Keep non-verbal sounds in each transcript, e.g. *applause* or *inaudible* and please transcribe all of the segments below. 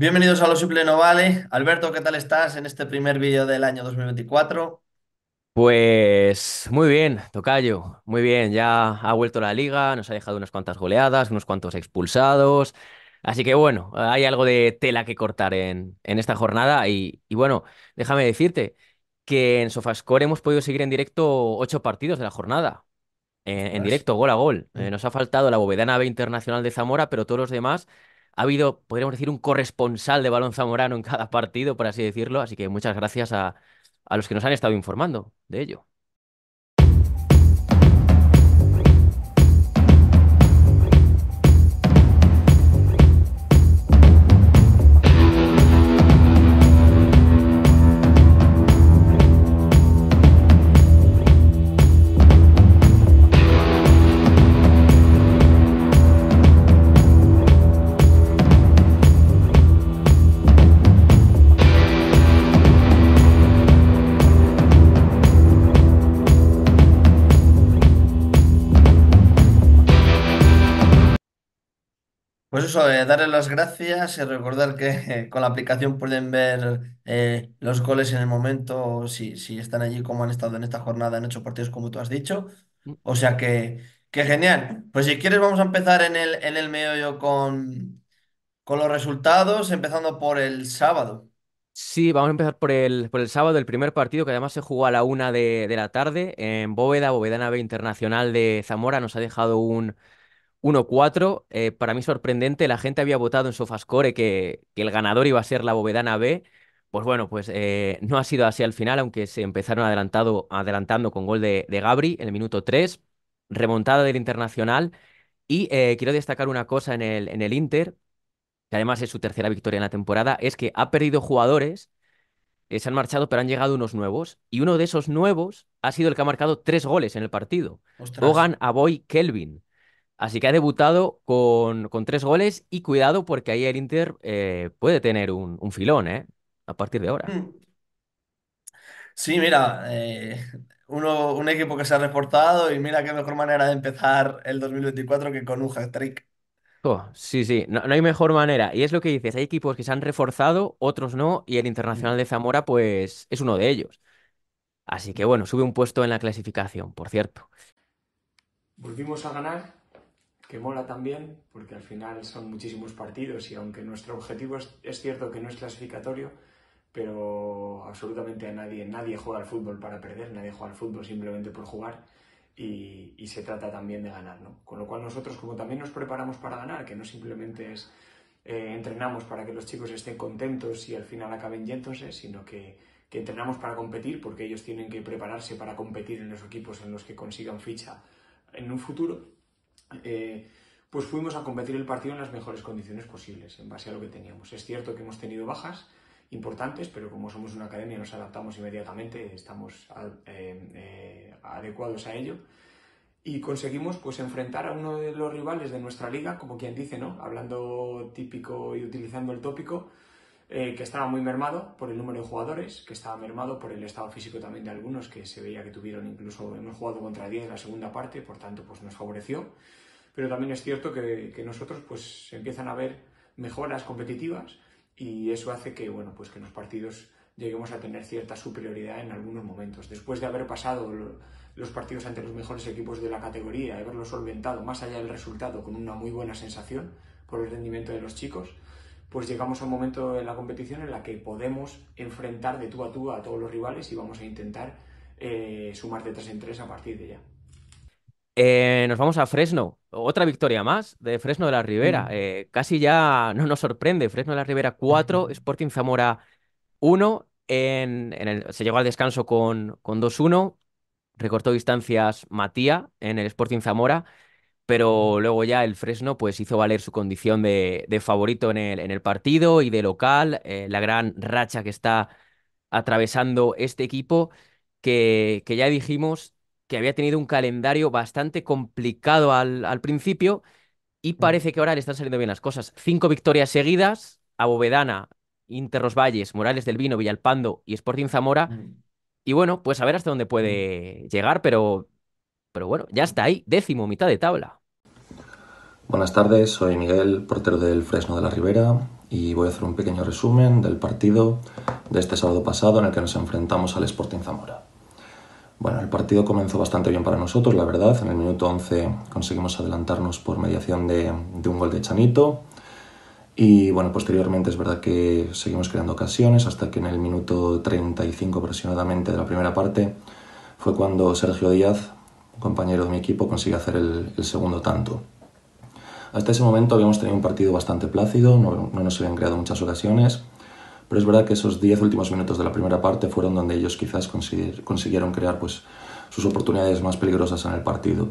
Bienvenidos a Lo Suple No Vale. Alberto, ¿qué tal estás en este primer vídeo del año 2024? Pues muy bien, Tocayo, muy bien. Ya ha vuelto la liga, nos ha dejado unas cuantas goleadas, unos cuantos expulsados. Así que bueno, hay algo de tela que cortar en, en esta jornada. Y, bueno, déjame decirte que en Sofascore hemos podido seguir en directo ocho partidos de la jornada. En, directo, gol a gol. Mm. Eh, nos ha faltado la Bovedana B Internacional de Zamora, pero todos los demás ha habido, podríamos decir, un corresponsal de balón zamorano en cada partido, por así decirlo. Así que muchas gracias a, a los que nos han estado informando de ello. Pues eso, eh, darles las gracias y recordar que *laughs* con la aplicación pueden ver eh, los goles en el momento, si, si están allí, como han estado en esta jornada, en ocho partidos, como tú has dicho. Mm. O sea que, que genial. Pues si quieres, vamos a empezar en el, en el meollo con, con los resultados, empezando por el sábado. Sí, vamos a empezar por el, por el sábado, el primer partido que además se jugó a la una de, la tarde en Bóveda, Bóveda Nave Internacional de Zamora. Nos ha dejado un 1-4. Eh, para mí sorprendente, la gente había votado en Sofascore que, que el ganador iba a ser la Bovedana B. Pues bueno, pues eh, no ha sido así al final, aunque se empezaron adelantado, adelantando con gol de, Gabri en el minuto 3, remontada del Internacional. Y eh, quiero destacar una cosa en el, en el Inter, que además es su tercera victoria en la temporada, es que ha perdido jugadores, se han marchado, pero han llegado unos nuevos. Y uno de esos nuevos ha sido el que ha marcado tres goles en el partido. Bogan a Aboy, Kelvin. Así que ha debutado con, tres goles y cuidado porque ahí el Inter eh, puede tener un, filón ¿eh? a partir de ahora. Hmm. Sí, mira, eh, uno, un equipo que se ha reforzado y mira qué mejor manera de empezar el 2024 que con un hat-trick. Oh, sí, sí, no, no, hay mejor manera. Y es lo que dices, hay equipos que se han reforzado, otros no, y el hmm. Internacional de Zamora pues es uno de ellos. Así que bueno, sube un puesto en la clasificación, por cierto. Volvimos a ganar que mola también, porque al final son muchísimos partidos y aunque nuestro objetivo es, cierto que no es clasificatorio, pero absolutamente a nadie, nadie juega al fútbol para perder, nadie juega al fútbol simplemente por jugar y, se trata también de ganar, ¿no? Con lo cual nosotros como también nos preparamos para ganar, que no simplemente eh, entrenamos para que los chicos estén contentos y al final acaben yéndose, sino que entrenamos para competir porque ellos tienen que prepararse para competir en los equipos en los que consigan ficha en un futuro eh, pues fuimos a competir el partido en las mejores condiciones posibles, en base a lo que teníamos. Es cierto que hemos tenido bajas importantes, pero como somos una academia nos adaptamos inmediatamente, estamos eh, eh, adecuados a ello. Y conseguimos pues, enfrentar a uno de los rivales de nuestra liga, como quien dice, ¿no? Hablando típico y utilizando el tópico, eh, que estaba muy mermado por el número de jugadores, que estaba mermado por el estado físico también de algunos, que se veía que tuvieron incluso, hemos jugado contra 10 en la segunda parte, por tanto pues nos favoreció. Pero también es cierto que, nosotros pues empiezan a ver mejoras competitivas y eso hace que, bueno, pues que en los partidos lleguemos a tener cierta superioridad en algunos momentos. Después de haber pasado los partidos ante los mejores equipos de la categoría, haberlo solventado más allá del resultado con una muy buena sensación por el rendimiento de los chicos, pues llegamos a un momento en la competición en la que podemos enfrentar de tú a tú a todos los rivales y vamos a intentar eh, sumar de en tres a partir de ya. Eh, nos vamos a Fresno. Otra victoria más de Fresno de la Ribera. Mm. Eh, casi ya no nos sorprende. Fresno de la Ribera 4, Sporting Zamora 1. En, se llegó al descanso con, con 2-1. Recortó distancias Matía en el Sporting Zamora pero luego ya el Fresno pues hizo valer su condición de, favorito en el, partido y de local, eh, la gran racha que está atravesando este equipo, que, ya dijimos que había tenido un calendario bastante complicado al, principio y mm. parece que ahora le están saliendo bien las cosas. Cinco victorias seguidas Abovedana, Interros Valles, Morales del Vino, Villalpando y Sporting Zamora. Mm. Y bueno, pues a ver hasta dónde mm. puede llegar, pero, pero bueno, ya está ahí, décimo, mitad de tabla. Buenas tardes, soy Miguel, portero del Fresno de la Ribera, y voy a hacer un pequeño resumen del partido de este sábado pasado en el que nos enfrentamos al Sporting Zamora. Bueno, el partido comenzó bastante bien para nosotros, la verdad. En el minuto 11 conseguimos adelantarnos por mediación de, un gol de Chanito. Y bueno, posteriormente es verdad que seguimos creando ocasiones hasta que en el minuto 35 aproximadamente de la primera parte fue cuando Sergio Díaz, compañero de mi equipo, consigue hacer el segundo tanto. Hasta ese momento habíamos tenido un partido bastante plácido, no, nos habían creado muchas ocasiones, pero es verdad que esos 10 últimos minutos de la primera parte fueron donde ellos quizás consiguieron crear pues, sus oportunidades más peligrosas en el partido.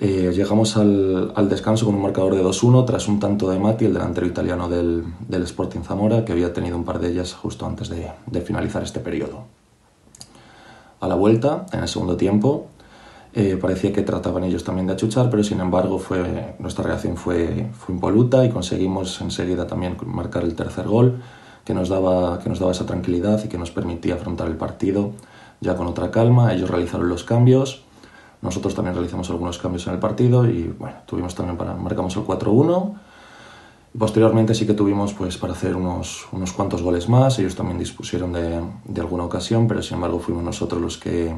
Eh, llegamos al, descanso con un marcador de 2-1 tras un tanto de Mati, el delantero italiano del, Sporting Zamora, que había tenido un par de ellas justo antes de, de finalizar este periodo. A la vuelta, en el segundo tiempo, eh, parecía que trataban ellos también de achuchar, pero sin embargo fue, nuestra reacción fue, fue impoluta y conseguimos enseguida también marcar el tercer gol, que nos, daba, que nos daba esa tranquilidad y que nos permitía afrontar el partido ya con otra calma. Ellos realizaron los cambios, nosotros también realizamos algunos cambios en el partido y bueno, tuvimos también para, marcamos el 4-1 Posteriormente sí que tuvimos pues, para hacer unos, unos cuantos goles más, ellos también dispusieron de, alguna ocasión, pero sin embargo fuimos nosotros los que,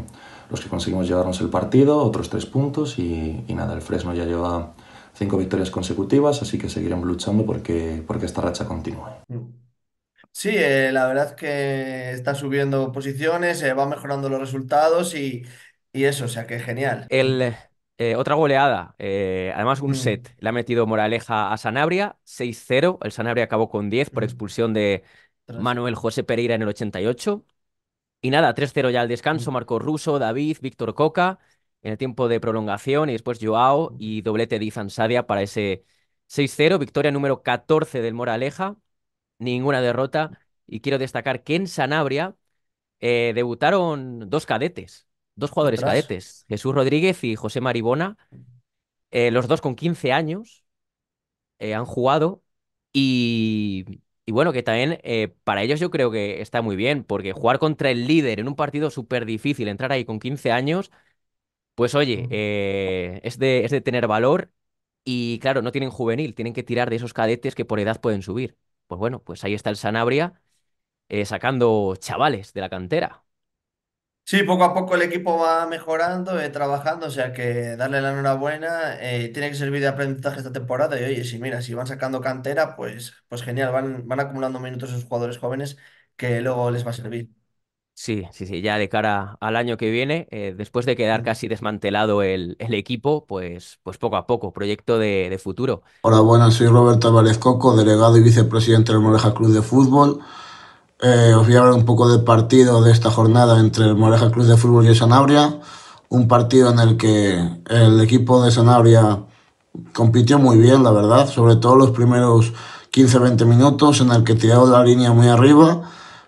los que conseguimos llevarnos el partido, otros tres puntos y, nada, el Fresno ya lleva cinco victorias consecutivas, así que seguiremos luchando porque, porque esta racha continúe. Sí, eh, la verdad que está subiendo posiciones, eh, va mejorando los resultados y, y eso, o sea que genial. El, eh, otra goleada, eh, además un set. Le ha metido Moraleja a Sanabria, 6-0. El Sanabria acabó con 10 por expulsión de Manuel José Pereira en el 88. Y nada, 3-0 ya al descanso. Marco Russo, David, Víctor Coca en el tiempo de prolongación y después Joao y doblete de Izan para ese 6-0. Victoria número 14 del Moraleja. Ninguna derrota. Y quiero destacar que en Sanabria eh, debutaron dos cadetes. Dos jugadores cadetes, Jesús Rodríguez y José Maribona, eh, los dos con 15 años, eh, han jugado y, bueno, que también eh, para ellos yo creo que está muy bien, porque jugar contra el líder en un partido súper difícil, entrar ahí con 15 años, pues oye, mm. es de, es de tener valor y claro, no tienen juvenil, tienen que tirar de esos cadetes que por edad pueden subir. Pues bueno, pues ahí está el Sanabria sacando chavales de la cantera. Sí, poco a poco el equipo va mejorando, eh, trabajando, o sea que darle la enhorabuena, eh, tiene que servir de aprendizaje esta temporada y oye, si mira, si van sacando cantera, pues, pues genial, van, van acumulando minutos esos jugadores jóvenes que luego les va a servir. Sí, sí, sí, ya de cara al año que viene, eh, después de quedar casi desmantelado el, equipo, pues, pues poco a poco, proyecto de, futuro. Hola, buenas, soy Roberto Álvarez Coco, delegado y vicepresidente del Moreja Club de Fútbol. Eh, os voy a hablar un poco del partido de esta jornada entre el Moreja Cruz de Fútbol y Sanabria. Un partido en el que el equipo de Sanabria compitió muy bien, la verdad, sobre todo los primeros 15-20 minutos en el que tirado la línea muy arriba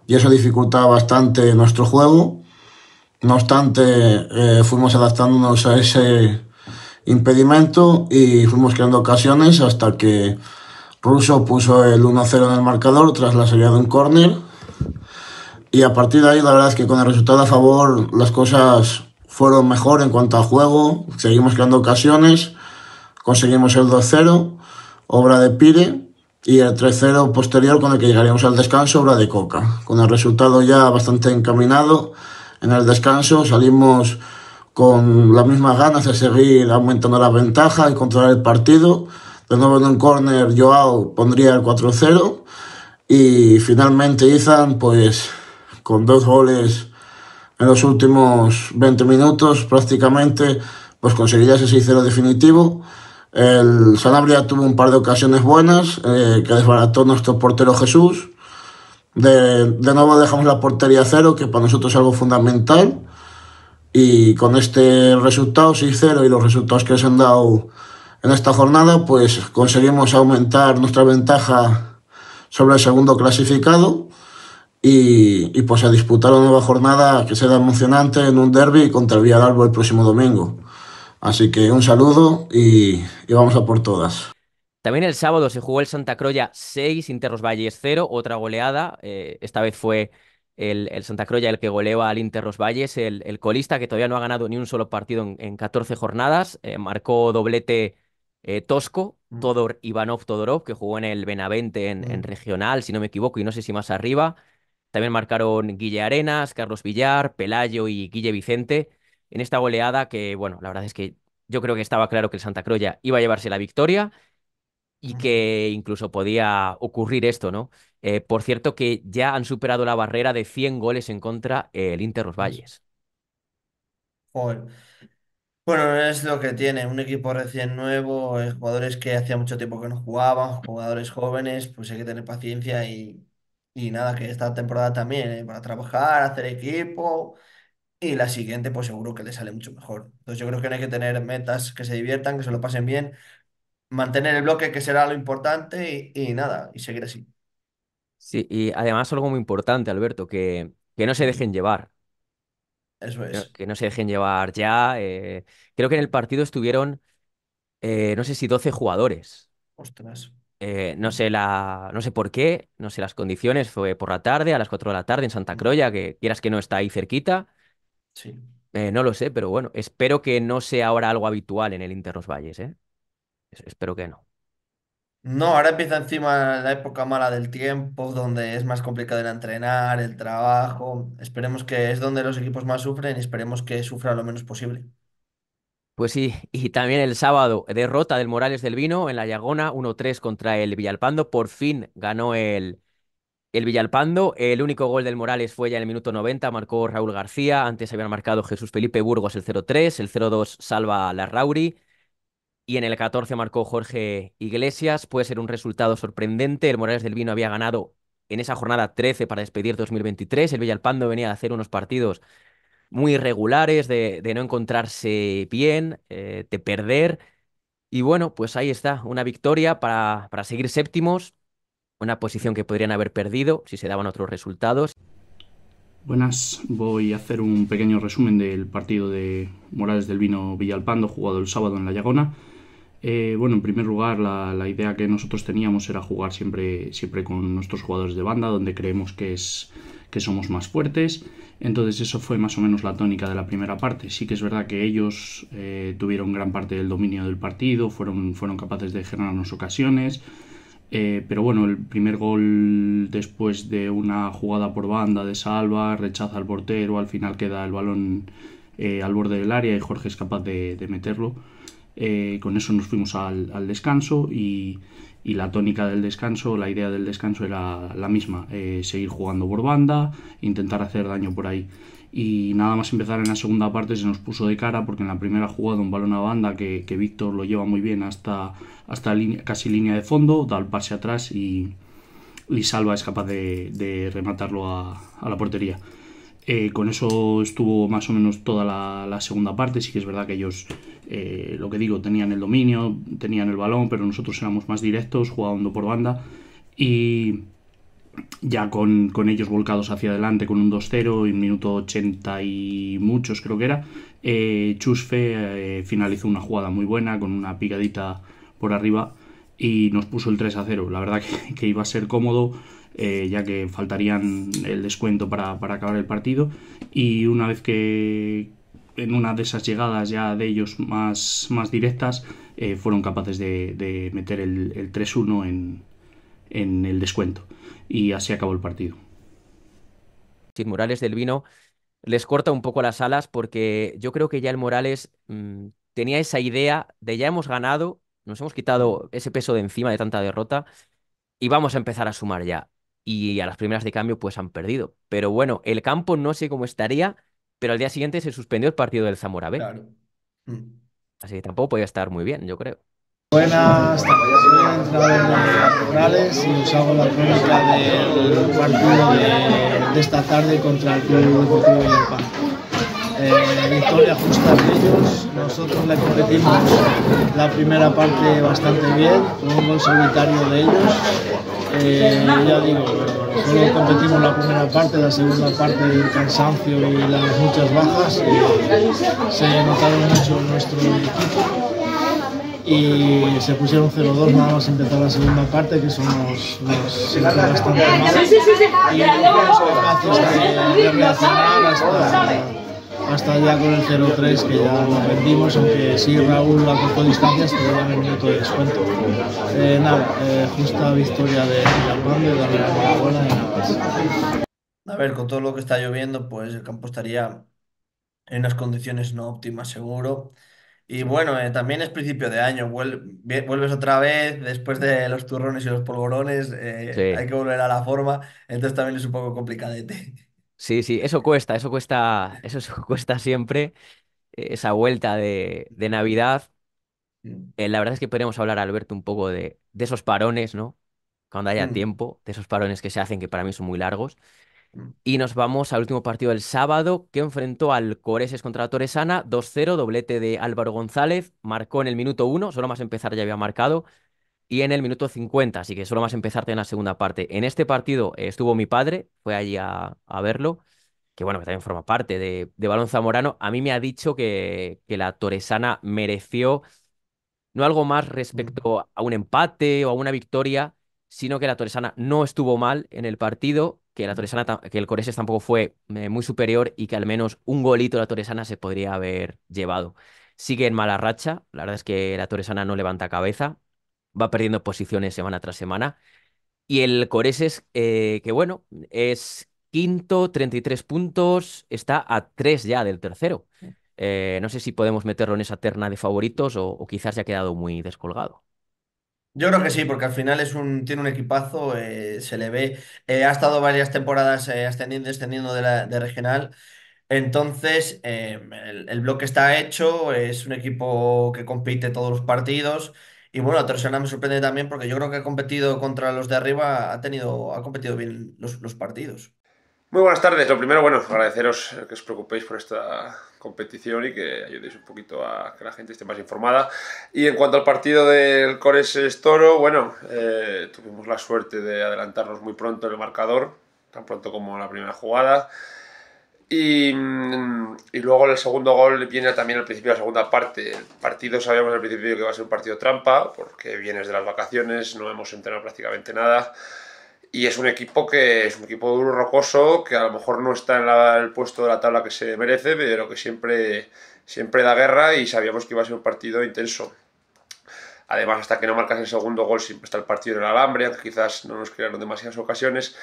y eso dificultaba bastante nuestro juego. No obstante, eh, fuimos adaptándonos a ese impedimento y fuimos creando ocasiones hasta que Russo puso el 1-0 en el marcador tras la salida de un córner y a partir de ahí la verdad es que con el resultado a favor las cosas fueron mejor en cuanto a juego, seguimos creando ocasiones, conseguimos el 2-0, obra de Pire, y el 3-0 posterior con el que llegaríamos al descanso, obra de Coca. Con el resultado ya bastante encaminado, en el descanso salimos con las mismas ganas de seguir aumentando la ventaja y controlar el partido. De nuevo en un corner Joao pondría el 4-0 y finalmente Izan pues con dos goles en los últimos 20 minutos prácticamente, pues conseguiría ese 6-0 definitivo. El Sanabria tuvo un par de ocasiones buenas eh, que desbarató nuestro portero Jesús. De, de, nuevo dejamos la portería cero, que para nosotros es algo fundamental. Y con este resultado 6-0 y los resultados que se han dado en esta jornada, pues conseguimos aumentar nuestra ventaja sobre el segundo clasificado y, pues a disputar una nueva jornada que será emocionante en un derby contra el Villaralbo el próximo domingo. Así que un saludo y, vamos a por todas. También el sábado se jugó el Santa Croya 6, Interros Valles 0, otra goleada. Eh, esta vez fue el, Santa Croya el que goleó al Interros Valles, el, colista que todavía no ha ganado ni un solo partido en, en 14 jornadas. Eh, marcó doblete eh, Tosco, mm. Todor Ivanov Todorov, que jugó en el Benavente en mm. regional, si no me equivoco, y no sé si más arriba. También marcaron Guille Arenas, Carlos Villar, Pelayo y Guille Vicente en esta goleada que, bueno, la verdad es que yo creo que estaba claro que el Santa Croya iba a llevarse la victoria y que incluso podía ocurrir esto, ¿no? Eh, por cierto, que ya han superado la barrera de 100 goles en contra el Inter Los Valles. Bueno, es lo que tiene, un equipo recién nuevo, eh, jugadores que hacía mucho tiempo que no jugaban, jugadores jóvenes, pues hay que tener paciencia y, y nada, que esta temporada también, eh, para trabajar, hacer equipo. Y la siguiente, pues seguro que le sale mucho mejor. Entonces yo creo que no hay que tener metas que se diviertan, que se lo pasen bien, mantener el bloque, que será lo importante, y, nada, y seguir así. Sí, y además algo muy importante, Alberto, que, que no se dejen llevar. Eso es. Que, no se dejen llevar ya. Eh, creo que en el partido estuvieron, eh, no sé si 12 jugadores. Ostras. Eh, no, sé la, no sé por qué, no sé las condiciones, fue por la tarde, a las 4 de la tarde en Santa Croya, que quieras que no está ahí cerquita. Sí. Eh, no lo sé, pero bueno, espero que no sea ahora algo habitual en el Internos Valles, ¿eh? Espero que no. No, ahora empieza encima la época mala del tiempo, donde es más complicado el entrenar, el trabajo. Esperemos que es donde los equipos más sufren y esperemos que sufra lo menos posible. Pues sí, *laughs* y también el sábado, derrota del Morales del Vino en la Llagona, 1-3 contra el Villalpando. Por fin ganó el, el Villalpando. El único gol del Morales fue ya en el minuto 90, marcó Raúl García. Antes habían marcado Jesús Felipe Burgos el 0-3, el 0-2 salva a la Rauri. Y en el 14 marcó Jorge Iglesias. Puede ser un resultado sorprendente. El Morales del Vino había ganado en esa jornada 13 para despedir 2023. El Villalpando venía a hacer unos partidos muy irregulares, de, no encontrarse bien, eh, de perder. Y bueno, pues ahí está, una victoria para, para seguir séptimos, una posición que podrían haber perdido si se daban otros resultados. Buenas, voy a hacer un pequeño resumen del partido de Morales del Vino Villalpando jugado el sábado en La Llagona. Eh, bueno, en primer lugar, la, idea que nosotros teníamos era jugar siempre, siempre con nuestros jugadores de banda, donde creemos que, es, que somos más fuertes. Entonces eso fue más o menos la tónica de la primera parte. Sí que es verdad que ellos eh, tuvieron gran parte del dominio del partido, fueron, fueron capaces de generarnos ocasiones. Eh, pero bueno, el primer gol después de una jugada por banda de salva, rechaza al portero, al final queda el balón al borde del área y Jorge es capaz de meterlo eh, con eso nos fuimos al, descanso y, la tónica del descanso, la idea del descanso era la misma, eh, seguir jugando por banda, intentar hacer daño por ahí. Y nada más empezar en la segunda parte se nos puso de cara porque en la primera jugada un balón a banda que, Víctor lo lleva muy bien hasta, casi línea de fondo, da el pase atrás y, y Salva es capaz de, rematarlo a la portería. Eh, con eso estuvo más o menos toda la, segunda parte. Sí que es verdad que ellos, eh, lo que digo, tenían el dominio, tenían el balón, pero nosotros éramos más directos, jugando por banda. Y ya con, ellos volcados hacia adelante, con un 2-0, un minuto 80 y muchos creo que era, eh, Chusfe finalizó una jugada muy buena, con una picadita por arriba, y nos puso el 3-0. La verdad que iba a ser cómodo eh, ya que faltarían el descuento para, acabar el partido. Y una vez que, en una de esas llegadas ya de ellos más, más directas, eh, fueron capaces de, meter el, 3-1 en, el descuento. Y así acabó el partido. Sin Morales del Vino les corta un poco las alas porque yo creo que ya el Morales mm, tenía esa idea de ya hemos ganado, nos hemos quitado ese peso de encima de tanta derrota y vamos a empezar a sumar ya y a las primeras de cambio pues han perdido. Pero bueno, el campo no sé cómo estaría, pero al día siguiente se suspendió el partido del Zamora B. Claro. Mm. Así que tampoco podía estar muy bien, yo creo. Buenas, tardes entrado en las y os hago la crónica del partido de, de, esta tarde contra el Club Deportivo la Eh, victoria justa de ellos, nosotros le competimos la primera parte bastante bien, con un gol solitario de ellos ya digo, solo competimos la primera parte, la segunda parte el cansancio y las muchas bajas se notaron mucho en nuestro equipo y se pusieron 0-2 nada más empezar la segunda parte, que son los bastante hasta ya con el 0-3 que ya lo vendimos aunque sí Raúl acortó distancias, pero ya todo el minuto descuento. Eh, nada, eh, justa victoria de Armando, de darle la enhorabuena y nada A ver, con todo lo que está lloviendo, pues el campo estaría en unas condiciones no óptimas, seguro. Y bueno, eh, también es principio de año, vuelves otra vez después de los turrones y los polvorones, hay que volver a la forma, entonces también es un poco complicadete. Sí, sí, eso cuesta, eso cuesta, *laughs* eso cuesta siempre, eh, esa vuelta de, Navidad. Mm. Eh, la verdad es que podríamos hablar, Alberto, un poco de, de esos parones, ¿no? Cuando haya mm. tiempo, de esos parones que se hacen, que para mí son muy largos. Mm. Y nos vamos al último partido del sábado, que enfrentó al Coreses contra Torresana, 2-0, doblete de Álvaro González, marcó en el minuto 1, solo más empezar ya había marcado, y en el minuto 50, así que solo más empezarte en la segunda parte. En este partido estuvo mi padre, fue allí a, verlo, que bueno, que también forma parte de, de Morano, A mí me ha dicho que, que la Toresana mereció no algo más respecto a un empate o a una victoria, sino que la Toresana no estuvo mal en el partido, que la Toresana, que el Coreses tampoco fue eh, muy superior y que al menos un golito la Toresana se podría haber llevado. Sigue en mala racha, la verdad es que la Toresana no levanta cabeza, va perdiendo posiciones semana tras semana. Y el Coreses, eh, que bueno, es quinto, 33 puntos, está a tres ya del tercero. Eh, no sé si podemos meterlo en esa terna de favoritos o, quizás se ha quedado muy descolgado. Yo creo que sí, porque al final es un, tiene un equipazo, eh, se le ve, ha estado varias temporadas ascendiendo y descendiendo de, la, de regional. Entonces, el bloque está hecho, es un equipo que compite todos los partidos y bueno, Tercera me sorprende también porque yo creo que ha competido contra los de arriba, ha, tenido, ha competido bien los, partidos. Muy buenas tardes. Lo primero, bueno, agradeceros que os preocupéis por esta competición y que ayudéis un poquito a que la gente esté más informada. Y en cuanto al partido del Cores Toro, bueno, eh, tuvimos la suerte de adelantarnos muy pronto en el marcador, tan pronto como la primera jugada. Y, luego el segundo gol viene también al principio de la segunda parte. El partido sabíamos al principio que va a ser un partido trampa, porque vienes de las vacaciones, no hemos entrenado prácticamente nada. Y es un equipo que es un equipo duro, rocoso, que a lo mejor no está en el puesto de la tabla que se merece, pero que siempre, siempre da guerra y sabíamos que iba a ser un partido intenso. Además, hasta que no marcas el segundo gol, siempre está el partido en el alambre, aunque quizás no nos crearon demasiadas ocasiones.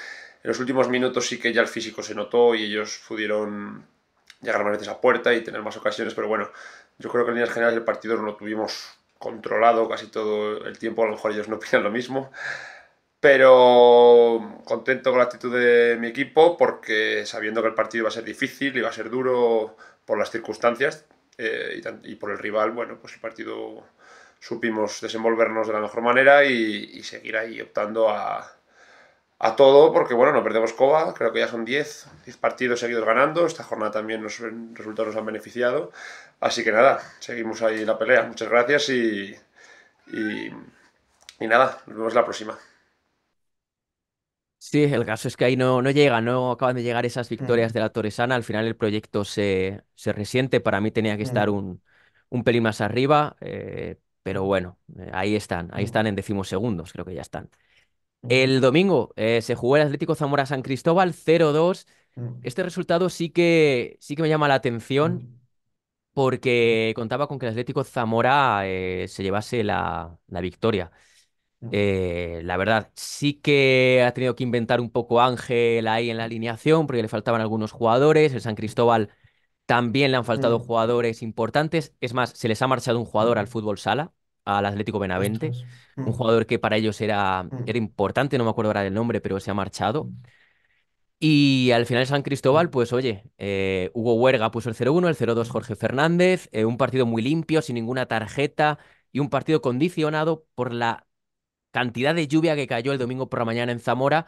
En los últimos minutos sí que ya el físico se notó y ellos pudieron llegar más veces a puerta y tener más ocasiones, pero bueno, yo creo que en líneas generales el partido no lo tuvimos controlado casi todo el tiempo, a lo mejor ellos no *laughs* opinan lo mismo, pero contento con la actitud de mi equipo porque sabiendo que el partido iba a ser difícil, iba a ser duro por las circunstancias eh, y, por el rival, bueno, pues el partido supimos desenvolvernos de la mejor manera y, y seguir ahí optando a, a todo, porque bueno, no perdemos coba, creo que ya son 10, 10 partidos seguidos ganando, esta jornada también los resultados nos han beneficiado, así que nada, seguimos ahí la pelea, muchas gracias y, nada, nos vemos la próxima. Sí, el caso es que ahí no, no llega, no acaban de llegar esas victorias de la Torresana. Al final el proyecto se, se resiente. Para mí tenía que mm. estar un, un pelín más arriba, eh, pero bueno, eh, ahí están, ahí están en decimos segundos creo que ya están. El domingo eh, se jugó el Atlético Zamora San Cristóbal 0-2. Mm. Este resultado sí que, sí que me llama la atención mm. porque contaba con que el Atlético Zamora eh, se llevase la, la victoria. Mm. Eh, la verdad, sí que ha tenido que inventar un poco Ángel ahí en la alineación porque le faltaban algunos jugadores. El San Cristóbal también le han faltado jugadores importantes. Es más, se les ha marchado un jugador al fútbol sala al Atlético Benavente, un mm. jugador que para ellos era, mm. era importante, no me acuerdo ahora del nombre, pero se ha marchado. Mm. Y al final San Cristóbal, pues oye, eh, Hugo Huerga puso el 0-1, el 0-2 Jorge Fernández, eh, un partido muy limpio, sin ninguna tarjeta y un partido condicionado por la cantidad de lluvia que cayó el domingo por la mañana en Zamora.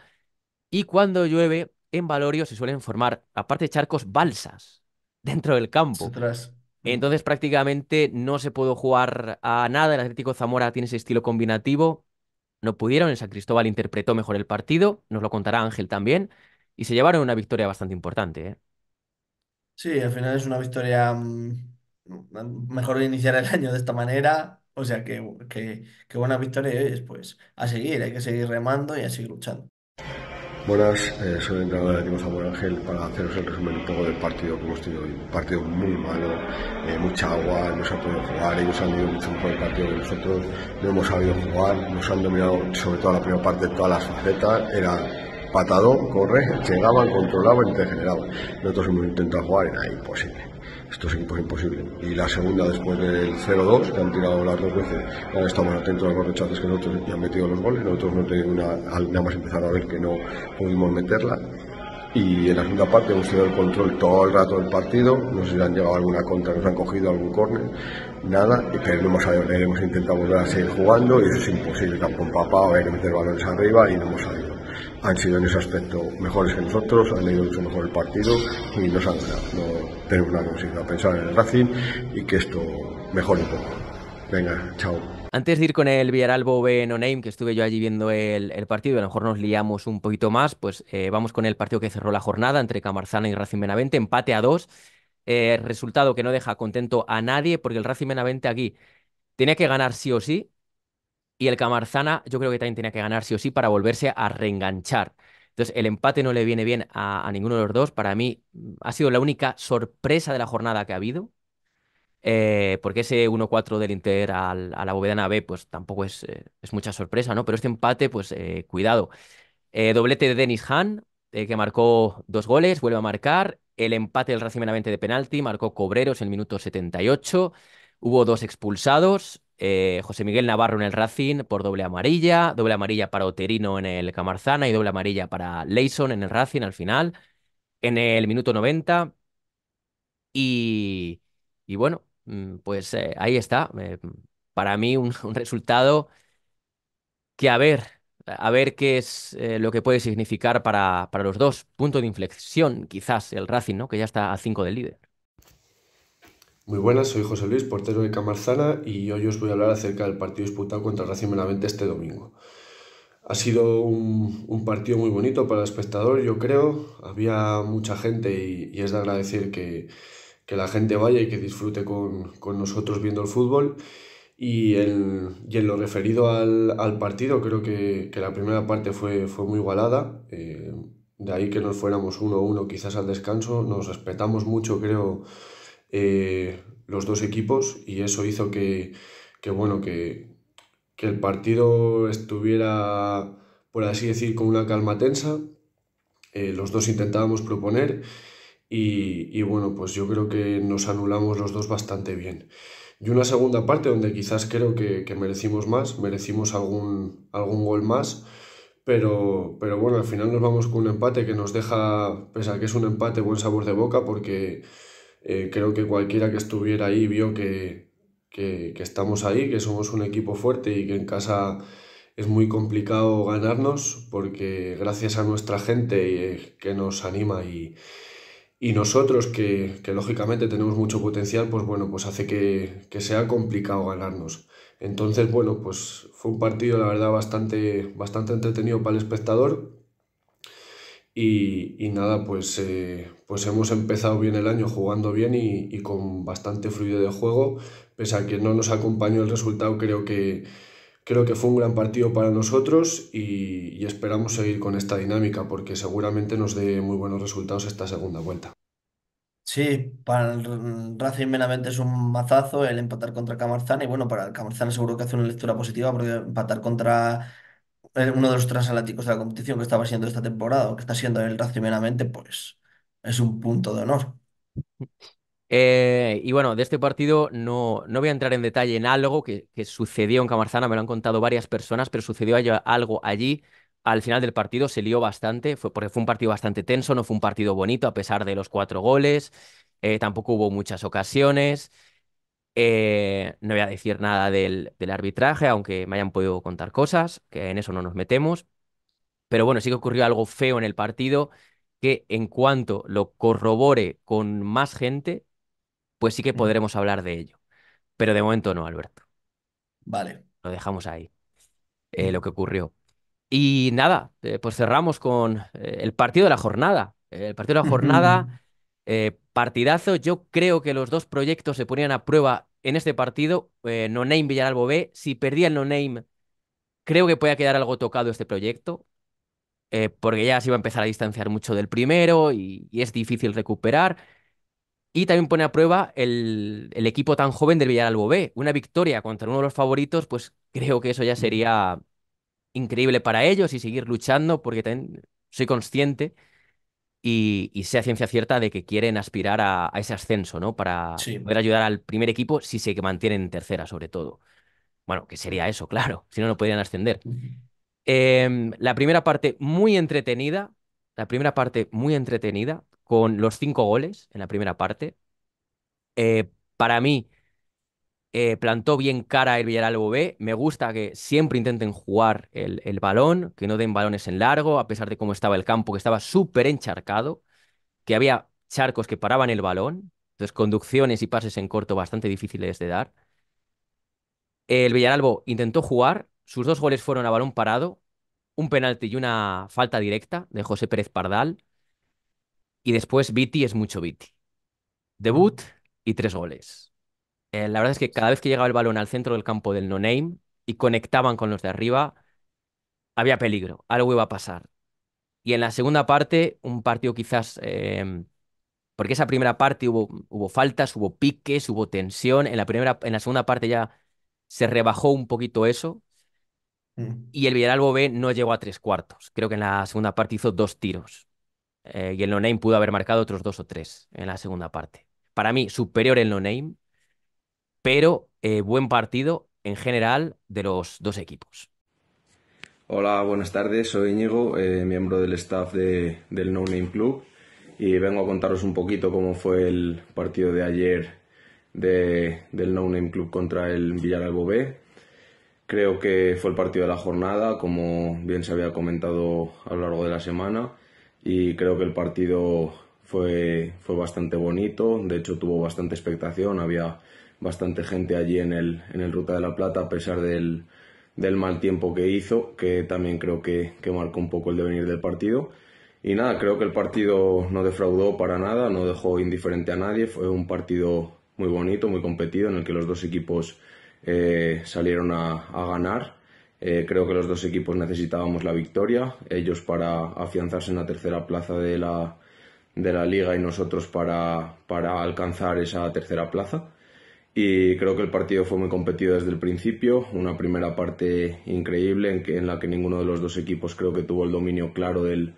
Y cuando llueve, en Valorio se suelen formar, aparte de charcos, balsas dentro del campo. Mm. Entonces prácticamente no se pudo jugar a nada. El Atlético Zamora tiene ese estilo combinativo. No pudieron. El San Cristóbal interpretó mejor el partido. Nos lo contará Ángel también. Y se llevaron una victoria bastante importante. ¿eh? Sí, al final es una victoria mm, mejor iniciar el *laughs* año de esta manera. O sea que, que, que buena victoria es pues a seguir. Hay que seguir remando y a seguir luchando. Buenas, eh, soy el entrenador de Timo Ángel para haceros el resumen un poco del partido que hemos tenido hoy. Un partido muy malo, eh, mucha agua, no se ha podido jugar, ellos han ido mucho mejor el partido que nosotros, no hemos sabido jugar, nos han dominado sobre todo la primera parte de todas las facetas, era patado, corre, llegaban, controlaban y te Nosotros hemos intentado jugar y era imposible. Esto es imposible. Y la segunda después del 0-2, que han tirado las dos veces, han estamos atentos a los rechaces que nosotros ya han metido los goles. Nosotros no nada más empezar a ver que no pudimos meterla. Y en la segunda parte hemos tenido el control todo el rato del partido. No se si han llegado alguna contra, nos han cogido algún córner, nada. Pero no hemos, intentado volver a seguir jugando y eso es imposible. tampoco papá, hay que meter balones arriba y no hemos salido han sido en ese aspecto mejores que nosotros, han ido mucho mejor el partido y nos han ganado. tenemos una consigna, pensar en el Racing y que esto mejore un poco. Venga, chao. Antes de ir con el Villaralbo B No Name, que estuve yo allí viendo el, partido, a lo mejor nos liamos un poquito más, pues eh, vamos con el partido que cerró la jornada entre Camarzana y Racing Benavente, empate a dos, eh, resultado que no deja contento a nadie, porque el Racing Benavente aquí tenía que ganar sí o sí, y el Camarzana yo creo que también tenía que ganar sí o sí para volverse a reenganchar. Entonces, el empate no le viene bien a, ninguno de los dos. Para mí mm, ha sido la única sorpresa de la jornada que ha habido. Eh, porque ese 1-4 del Inter a la Bovedana B, pues tampoco es, eh, es, mucha sorpresa, ¿no? Pero este empate, pues eh, cuidado. doblete de Dennis Hahn, que marcó dos goles, vuelve a marcar. El empate del Racing de penalti, marcó Cobreros en el minuto 78. Hubo dos expulsados. Eh, José Miguel Navarro en el Racing por doble amarilla, doble amarilla para Oterino en el Camarzana y doble amarilla para Leyson en el Racing al final, en el minuto 90. Y, bueno, mm, pues eh, ahí está. Eh, para mí *laughs* un, resultado que a ver, a ver qué es lo que puede significar para, para los dos. Punto de inflexión, quizás el Racing, ¿no? Que ya está a 5 del líder. Muy buenas, soy José Luis, portero de Camarzana, y hoy os voy a hablar acerca del partido disputado contra Racing Benavente este domingo. Ha sido un, partido muy bonito para el espectador, yo creo. Había mucha gente y, es de agradecer que, la gente vaya y que disfrute con, nosotros viendo el fútbol. Y en, lo referido al, partido, creo que, la primera parte fue, fue muy igualada. Eh, de ahí que nos fuéramos uno a uno quizás al descanso. Nos respetamos mucho, creo eh, los dos equipos y eso hizo que, que bueno, que, que, el partido estuviera, por así decir, con una calma tensa. Eh, los dos intentábamos proponer y, bueno, pues yo creo que nos anulamos los dos bastante bien. Y una segunda parte donde quizás creo que, merecimos más, merecimos algún, algún gol más. Pero, pero, bueno, al final nos vamos con un empate que nos deja, pese a que es un empate, buen sabor de boca porque eh, creo que cualquiera que estuviera ahí vio que, estamos ahí, que somos un equipo fuerte y que en casa es muy complicado ganarnos porque gracias a nuestra gente eh, que nos anima y, nosotros que, lógicamente tenemos mucho potencial, pues bueno, pues hace que, sea complicado ganarnos. Entonces, bueno, pues fue un partido, la verdad, bastante, bastante entretenido para el espectador, y, nada, pues, eh, pues hemos empezado bien el año jugando bien y, con bastante fluidez de juego. Pese a que no nos acompañó el resultado, creo que, creo que fue un gran partido para nosotros y, esperamos seguir con esta dinámica porque seguramente nos dé muy buenos resultados esta segunda vuelta. Sí, para el Racing es un mazazo el empatar contra Camarzán y bueno, para el Camarzán seguro que hace una lectura positiva porque empatar contra uno de los transatlánticos de la competición que estaba siendo esta temporada, o que está siendo el pues es un punto de honor. Eh, y bueno, de este partido no, no voy a entrar en detalle en algo que, sucedió en Camarzana, me lo han contado varias personas, pero sucedió algo allí. Al final del partido se lió bastante, fue, porque fue un partido bastante tenso, no fue un partido bonito a pesar de los cuatro goles, eh, tampoco hubo muchas ocasiones. Eh, no voy a decir nada del, arbitraje, aunque me hayan podido contar cosas, que en eso no nos metemos. Pero bueno, sí que ocurrió algo feo en el partido, que en cuanto lo corrobore con más gente, pues sí que podremos hablar de ello. Pero de momento no, Alberto. Vale. Lo dejamos ahí, eh, lo que ocurrió. Y nada, eh, pues cerramos con el partido de la jornada. el partido de la jornada, *laughs* partidazo. Yo creo que los dos proyectos se ponían a prueba en este partido, eh, No Name Villarreal B, Si perdía el No Name, creo que puede quedar algo tocado este proyecto, eh, porque ya se iba a empezar a distanciar mucho del primero y, es difícil recuperar. Y también pone a prueba el, el equipo tan joven del Villaralbo B. Una victoria contra uno de los favoritos, pues creo que eso ya sería increíble para ellos y seguir luchando, porque también soy consciente y, sea ciencia cierta de que quieren aspirar a, ese ascenso, ¿no? Para poder ayudar al primer equipo si se mantienen en tercera, sobre todo. Bueno, que sería eso, *laughs* claro, si no, no podrían ascender. Em, la primera parte muy entretenida, la primera parte muy entretenida, con los cinco goles en la primera parte. Eh, para mí, eh, plantó bien cara el Villarreal B, Me gusta que siempre intenten jugar el, el, balón, que no den balones en largo, a pesar de cómo estaba el campo, que estaba súper encharcado, que había charcos que paraban el balón, entonces conducciones y pases en corto bastante difíciles de dar. El Villaralbo intentó jugar, sus dos goles fueron a balón parado, un penalti y una falta directa de José Pérez Pardal. Y después Viti es mucho Viti. Debut y tres goles. Eh, la verdad es que cada vez que llegaba el balón al centro del campo del no-name y conectaban con los de arriba, había peligro, algo iba a pasar. Y en la segunda parte, un partido quizás, em, porque esa primera parte hubo, faltas, hubo piques, hubo tensión, en la, primera, en la segunda parte ya se rebajó un poquito eso. Mm. Y el Villaralbo B no llegó a tres cuartos. Creo que en la segunda parte hizo dos tiros. Eh, y el No Name pudo haber marcado otros dos o tres en la segunda parte. Para mí, superior el No Name, pero eh, buen partido en general de los dos equipos. Hola, buenas tardes. Soy Íñigo, eh, miembro del staff del No Name Club y vengo a contaros un poquito cómo fue el partido de ayer del No Name Club contra el Villarreal B. Creo que fue el partido de la jornada, como bien se había comentado a lo largo de la semana, y creo que el partido fue, fue bastante bonito, de hecho tuvo bastante expectación, había bastante gente allí en el, en el Ruta de la Plata, a pesar del, mal tiempo que hizo, que también creo que, marcó un poco el devenir del partido. Y nada, creo que el partido no defraudó para nada, no dejó indiferente a nadie, fue un partido muy bonito, muy competido, en el que los dos equipos eh, salieron a, ganar. Eh, creo que los dos equipos necesitábamos la victoria, ellos para afianzarse en la tercera plaza de la, de la liga y nosotros para, para alcanzar esa tercera plaza y creo que el partido fue muy competido desde el principio, una primera parte increíble en, la que ninguno de los dos equipos creo que tuvo el dominio claro del,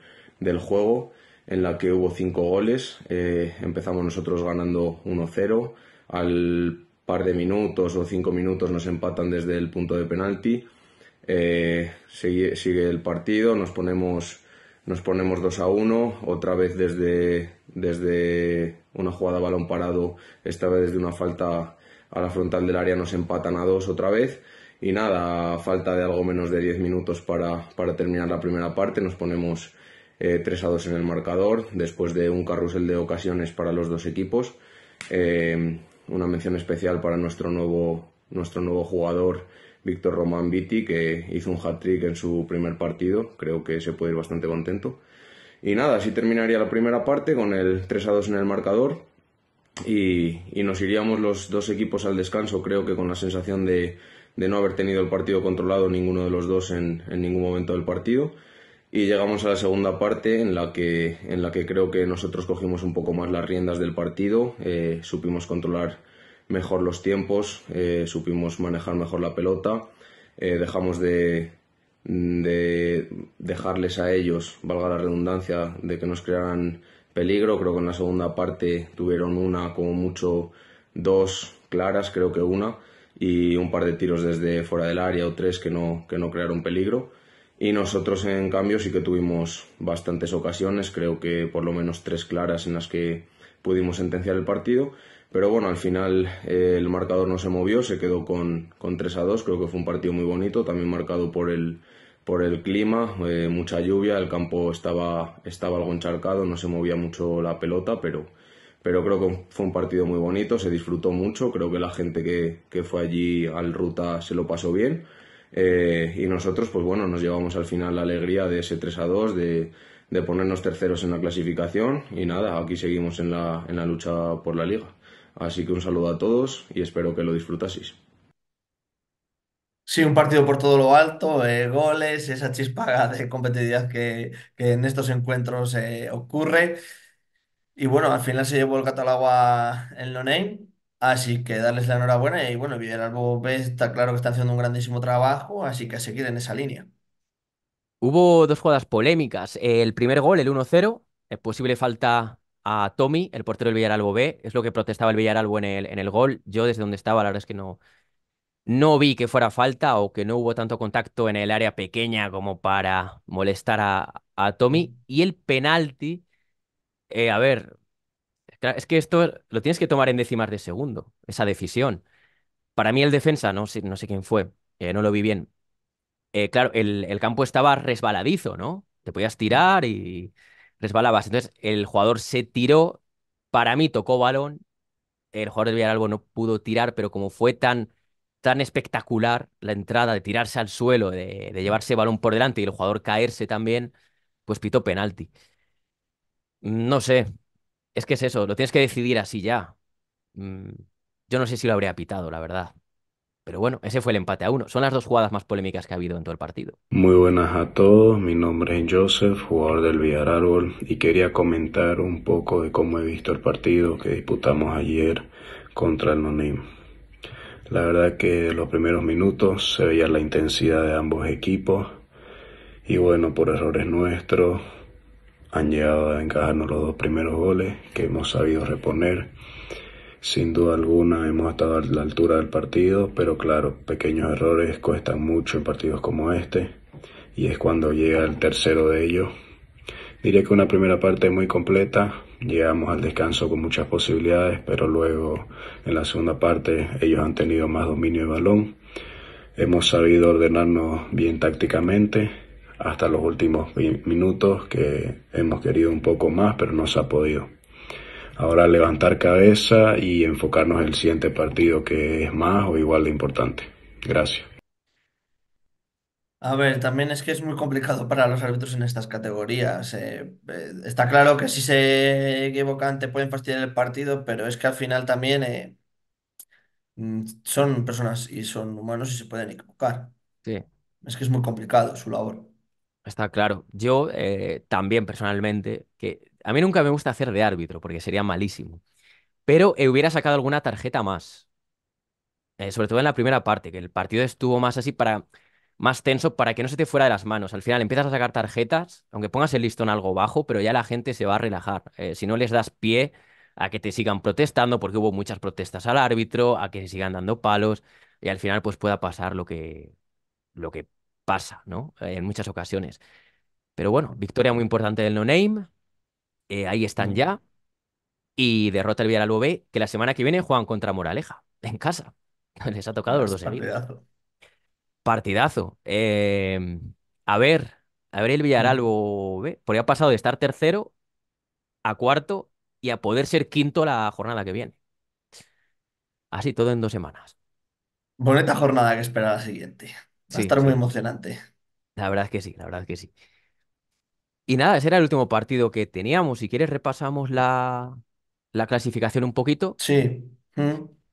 juego, en la que hubo cinco goles, eh, empezamos nosotros ganando 1-0, al par de minutos o cinco minutos nos empatan desde el punto de penalti, eh, sigue, el partido, nos ponemos... Nos ponemos 2 a 1, otra vez desde, desde una jugada balón parado, esta vez desde una falta a la frontal del área nos empatan a dos otra vez. Y nada, falta de algo menos de 10 minutos para, para, terminar la primera parte, nos ponemos 3 eh, a 2 en el marcador, después de un carrusel de ocasiones para los dos equipos. Eh, una mención especial para nuestro nuevo, nuestro nuevo jugador, Víctor Román Viti, que hizo un hat-trick en su primer partido. Creo que se puede ir bastante contento. Y nada, así terminaría la primera parte con el 3 a 2 en el marcador y, nos iríamos los dos equipos al descanso, creo que con la sensación de, de no haber tenido el partido controlado ninguno de los dos en, en, ningún momento del partido. Y llegamos a la segunda parte en la que, en la que creo que nosotros cogimos un poco más las riendas del partido, eh, supimos controlar mejor los tiempos, eh, supimos manejar mejor la pelota, eh, dejamos de, de dejarles a ellos, valga la redundancia, de que nos crearan peligro. Creo que en la segunda parte tuvieron una, como mucho dos claras, creo que una, y un par de tiros desde fuera del área o tres que no, que no crearon peligro. Y nosotros, en cambio, sí que tuvimos bastantes ocasiones, creo que por lo menos tres claras en las que pudimos sentenciar el partido. Pero bueno, al final eh, el marcador no se movió, se quedó con, con 3 a 2. Creo que fue un partido muy bonito, también marcado por el, por el clima, eh, mucha lluvia, el campo estaba, estaba algo encharcado, no se movía mucho la pelota, pero, pero creo que fue un partido muy bonito, se disfrutó mucho, creo que la gente que, fue allí al ruta se lo pasó bien. Eh, y nosotros, pues bueno, nos llevamos al final la alegría de ese 3 a 2, de, de ponernos terceros en la clasificación. Y nada, aquí seguimos en la, en la lucha por la liga. Así que un saludo a todos y espero que lo disfrutaseis. Sí, un partido por todo lo alto, eh, goles, esa chispaga *laughs* de competitividad que, en estos encuentros eh, ocurre. Y bueno, al final se llevó el Catalagua en lo así que darles la enhorabuena. Y bueno, Villaralbo B está claro que está haciendo un grandísimo trabajo, así que a seguir en esa línea. Hubo dos jugadas polémicas. El primer gol, el 1-0, posible falta a Tommy, el portero del Villaralbo B. Es lo que protestaba el Villaralbo en el, en el gol. Yo, desde donde estaba, la verdad es que no, no vi que fuera falta o que no hubo tanto contacto en el área pequeña como para molestar a, Tommy. Y el penalti, eh, a ver, es que esto lo tienes que tomar en décimas de segundo, esa decisión. Para mí el defensa, no sé, no sé quién fue, eh, no lo vi bien. Eh, claro, el, campo estaba resbaladizo, ¿no? Te podías tirar y resbalabas. Entonces el jugador se tiró, para mí tocó balón, el jugador de Villaralbo no pudo tirar, pero como fue tan tan espectacular la entrada de tirarse al suelo, de, llevarse balón por delante y el jugador caerse también, pues pitó penalti. No sé, es que es eso, lo tienes que decidir así ya. Mm, yo no sé si lo habría pitado, la verdad. Pero bueno, ese fue el empate a uno. Son las dos jugadas más polémicas que ha habido en todo el partido. Muy buenas a todos, mi nombre es Joseph, jugador del Villarreal y quería comentar un poco de cómo he visto el partido que disputamos ayer contra el Nonim. La verdad que los primeros minutos se veía la intensidad de ambos equipos y bueno, por errores nuestros han llegado a encajarnos los dos primeros goles que hemos sabido reponer. Sin duda alguna hemos estado a la altura del partido, pero claro, pequeños errores cuestan mucho en partidos como este y es cuando llega el tercero de ellos Diría que una primera parte muy completa, llegamos al descanso con muchas posibilidades, pero luego en la segunda parte ellos han tenido más dominio de balón. Hemos sabido ordenarnos bien tácticamente hasta los últimos minutos que hemos querido un poco más, pero no se ha podido. Ahora levantar cabeza y enfocarnos en el siguiente partido que es más o igual de importante. Gracias. A ver, también es que es muy complicado para los árbitros en estas categorías. Eh, eh, está claro que si se equivocan te pueden fastidiar el partido, pero es que al final también eh, mm, son personas y son humanos y se pueden equivocar. Sí, Es que es muy complicado su labor. está claro. Yo también personalmente, que a mí nunca me gusta hacer de árbitro porque sería malísimo, pero hubiera sacado alguna tarjeta más, sobre todo en la primera parte, que el partido estuvo más así para más tenso para que no se te fuera de las manos. Al final empiezas a sacar tarjetas, aunque pongas el listón algo bajo, pero ya la gente se va a relajar. Eh, si no les das pie a que te sigan protestando, porque hubo muchas protestas al árbitro, a que se sigan dando palos, y al final pues pueda pasar lo que, lo que pasa, ¿no? Eh, en muchas ocasiones. Pero bueno, victoria muy importante del No Name, eh, ahí están mm. ya, y derrota el Villarreal B, que la semana que viene juegan contra Moraleja, en casa. *laughs* Les ha tocado los dos seguidos. Partidazo. Em, a ver, a ver el Villaralbo. ¿ve? Porque ha pasado de estar tercero a cuarto y a poder ser quinto la jornada que viene. Así todo en dos semanas. Bonita jornada que espera la siguiente. Va a estar muy emocionante. La verdad es que sí, la verdad es que sí. Y nada, ese era el último partido que teníamos. Si quieres, repasamos la, clasificación un poquito. Sí.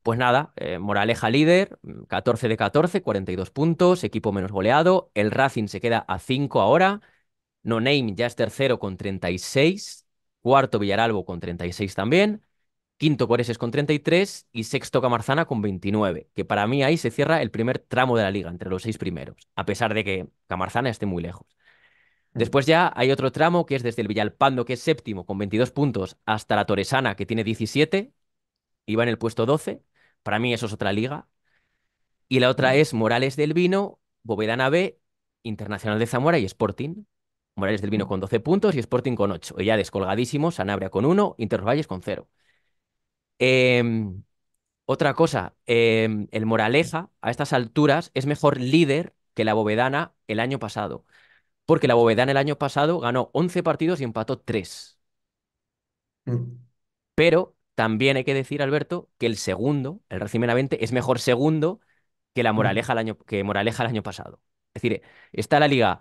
Pues nada, eh, Moraleja líder, 14 de 14, 42 puntos, equipo menos goleado, el Racing se queda a 5 ahora, No Name ya es tercero con 36, cuarto Villaralbo con 36 también, quinto Coreses con 33 y sexto Camarzana con 29, que para mí ahí se cierra el primer tramo de la liga entre los seis primeros, a pesar de que Camarzana esté muy lejos. Después ya hay otro tramo que es desde el Villalpando, que es séptimo, con 22 puntos, hasta la Toresana, que tiene 17, y va en el puesto 12. Para mí eso es otra liga. Y la otra mm. es Morales del Vino, Bovedana B, Internacional de Zamora y Sporting. Morales del Vino mm. con 12 puntos y Sporting con 8. Y ya descolgadísimo, Sanabria con 1, Intervalles con 0. Em, otra cosa, em, el Moraleja a estas alturas es mejor líder que la Bovedana el año pasado. Porque la Bovedana el año pasado ganó 11 partidos y empató 3. Mm. Pero también hay que decir, Alberto, que el segundo, el Racing 20, es mejor segundo que la mm. Moraleja el año, que Moraleja el año pasado. Es decir, está la liga.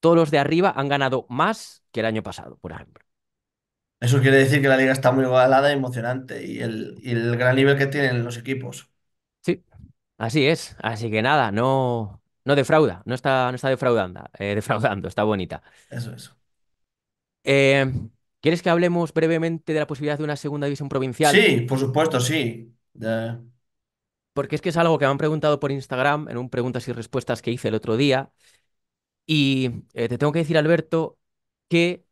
Todos los de arriba han ganado más que el año pasado, por ejemplo. Eso quiere decir que la liga está muy igualada y emocionante y el, gran nivel que tienen los equipos. Sí, así es. Así que nada, no, no defrauda, no está, no está defraudando, eh, defraudando, está bonita. Eso, eso. Eh, ¿Quieres que hablemos brevemente de la posibilidad de una segunda división provincial? Sí, por supuesto, sí. Porque es que es algo que me han preguntado por Instagram en un preguntas y respuestas que hice el otro día. Y eh, te tengo que decir, Alberto, que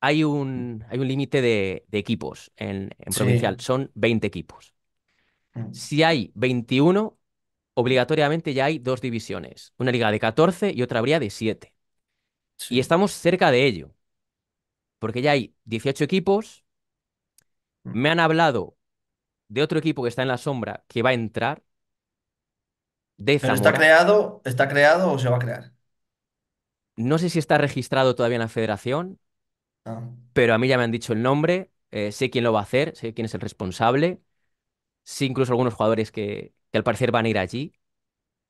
hay un, hay un límite de, equipos en, provincial. Son 20 equipos. Mm. Si hay 21, obligatoriamente ya hay dos divisiones. Una liga de 14 y otra habría de 7. Y estamos cerca de ello porque ya hay 18 equipos. Mm. Me han hablado de otro equipo que está en la sombra que va a entrar. De está creado, está creado o se va a crear? No sé si está registrado todavía en la federación, ah. pero a mí ya me han dicho el nombre, eh, sé quién lo va a hacer, sé quién es el responsable, sé incluso algunos jugadores que, al parecer van a ir allí.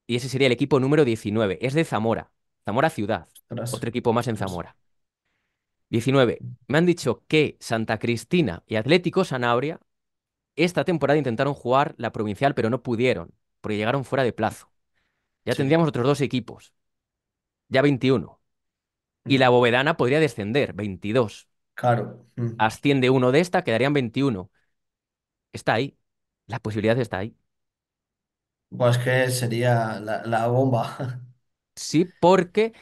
Y ese sería el equipo número 19, es de Zamora, Zamora Ciudad, otro equipo más en Zamora. 19. Me han dicho que Santa Cristina y Atlético Sanabria esta temporada intentaron jugar la provincial, pero no pudieron, porque llegaron fuera de plazo. Ya tendríamos otros dos equipos, ya 21. Y la Bovedana podría descender, 22. Claro. Mm. Asciende uno de esta, quedarían 21. Está ahí. La posibilidad está ahí. Pues que sería la, la bomba. *laughs* Sí, porque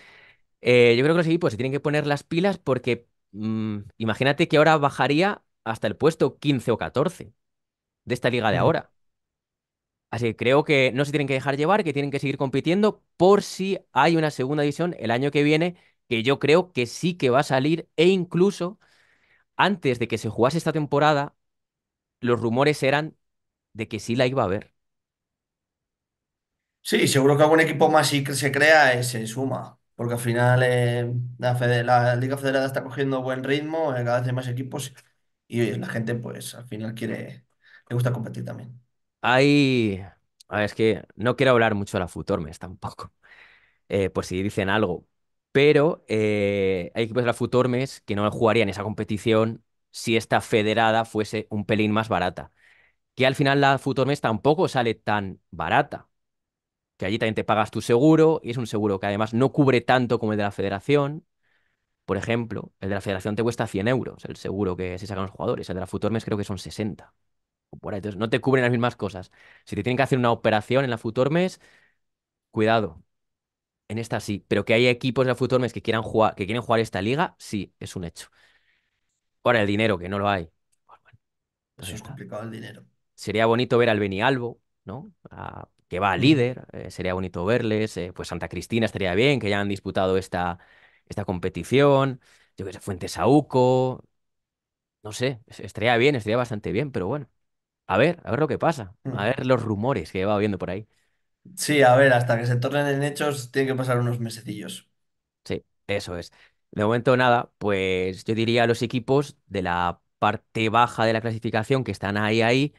eh, yo creo que los pues se tienen que poner las pilas porque mm, imagínate que ahora bajaría hasta el puesto 15 o 14 de esta liga de ahora. Así que creo que no se tienen que dejar llevar, que tienen que seguir compitiendo por si hay una segunda división el año que viene, que yo creo que sí que va a salir e incluso antes de que se jugase esta temporada, los rumores eran de que sí la iba a haber. Sí, seguro que algún equipo más Si se crea, en eh, suma porque al final eh, la, Liga Federada está cogiendo buen ritmo, eh, cada vez hay más equipos y la gente pues al final quiere, le gusta competir también. Hay. es que no quiero hablar mucho de la Futormes tampoco, *laughs* eh, por si dicen algo. Pero hay equipos de la Futormes que no jugarían esa competición si esta federada fuese un pelín más barata. Que al final la Futormes tampoco sale tan barata que allí también te pagas tu seguro y es un seguro que además no cubre tanto como el de la federación. Por ejemplo, el de la federación te cuesta 100 euros, el seguro que se sacan los jugadores, el de la Futormes creo que son 60. entonces no te cubren las mismas cosas. Si te tienen que hacer una operación en la Futormes, cuidado. En esta sí, pero que hay equipos de la Futormes que quieran jugar, que quieren jugar esta liga, sí, es un hecho. Ahora el dinero, que no lo hay. Pues Eso es complicado el dinero. Sería bonito ver al Benialbo, ¿no? que va líder, eh, sería bonito verles, eh, pues Santa Cristina estaría bien, que ya han disputado esta, esta competición, yo que sé, Fuentes no sé, estaría bien, estaría bastante bien, pero bueno, a ver, a ver lo que pasa, mm. a ver los rumores que va viendo por ahí. Sí, a ver, hasta que se tornen en hechos, tiene que pasar unos mesecillos. Sí, eso es. De momento nada, pues yo diría a los equipos de la parte baja de la clasificación que están ahí, ahí,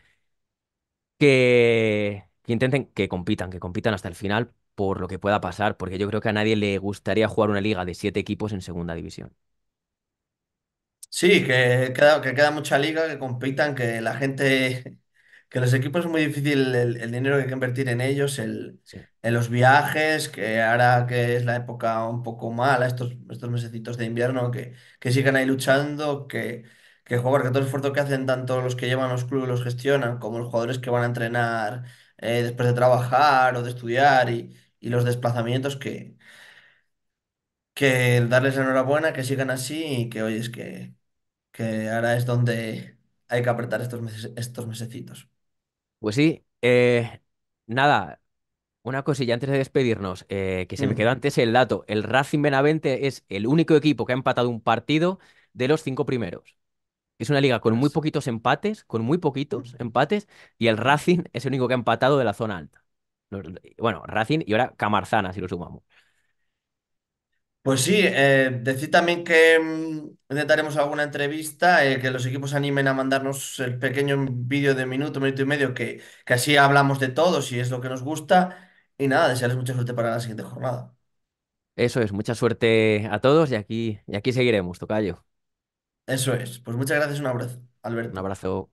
que intenten que compitan, que compitan hasta el final por lo que pueda pasar, porque yo creo que a nadie le gustaría jugar una liga de siete equipos en segunda división. Sí, que queda, que queda mucha liga, que compitan, que la gente, que los equipos es muy difícil el, dinero que hay que invertir en ellos, en los viajes, que ahora que es la época un poco mala, estos, estos mesecitos de invierno, que, que sigan ahí luchando, que, que jugar, que todo el esfuerzo que hacen tanto los que llevan los clubes, los gestionan, como los jugadores que van a entrenar eh, después de trabajar o de estudiar y, los desplazamientos que, que darles enhorabuena, que sigan así y que es que, que ahora es donde hay que apretar estos meses, estos mesecitos. Pues sí, eh, nada, una cosilla antes de despedirnos, eh, que se me quedó antes el dato. El Racing Benavente es el único equipo que ha empatado un partido de los cinco primeros. Es una liga con muy poquitos empates, con muy poquitos empates, y el Racing *laughs* es el único que ha empatado de la zona alta. Bueno, Racing y ahora Camarzana, si lo sumamos. Pues sí, eh, decir también que mm, intentaremos alguna entrevista, eh, que los equipos animen a mandarnos el pequeño vídeo de minuto, minuto y medio, que, así hablamos de todos y es lo que nos gusta. Y nada, desearles mucha suerte para la siguiente jornada. Eso es, mucha suerte a todos y aquí, y aquí seguiremos, Tocayo. Eso es. Pues muchas gracias, un abrazo, Alberto. Un abrazo.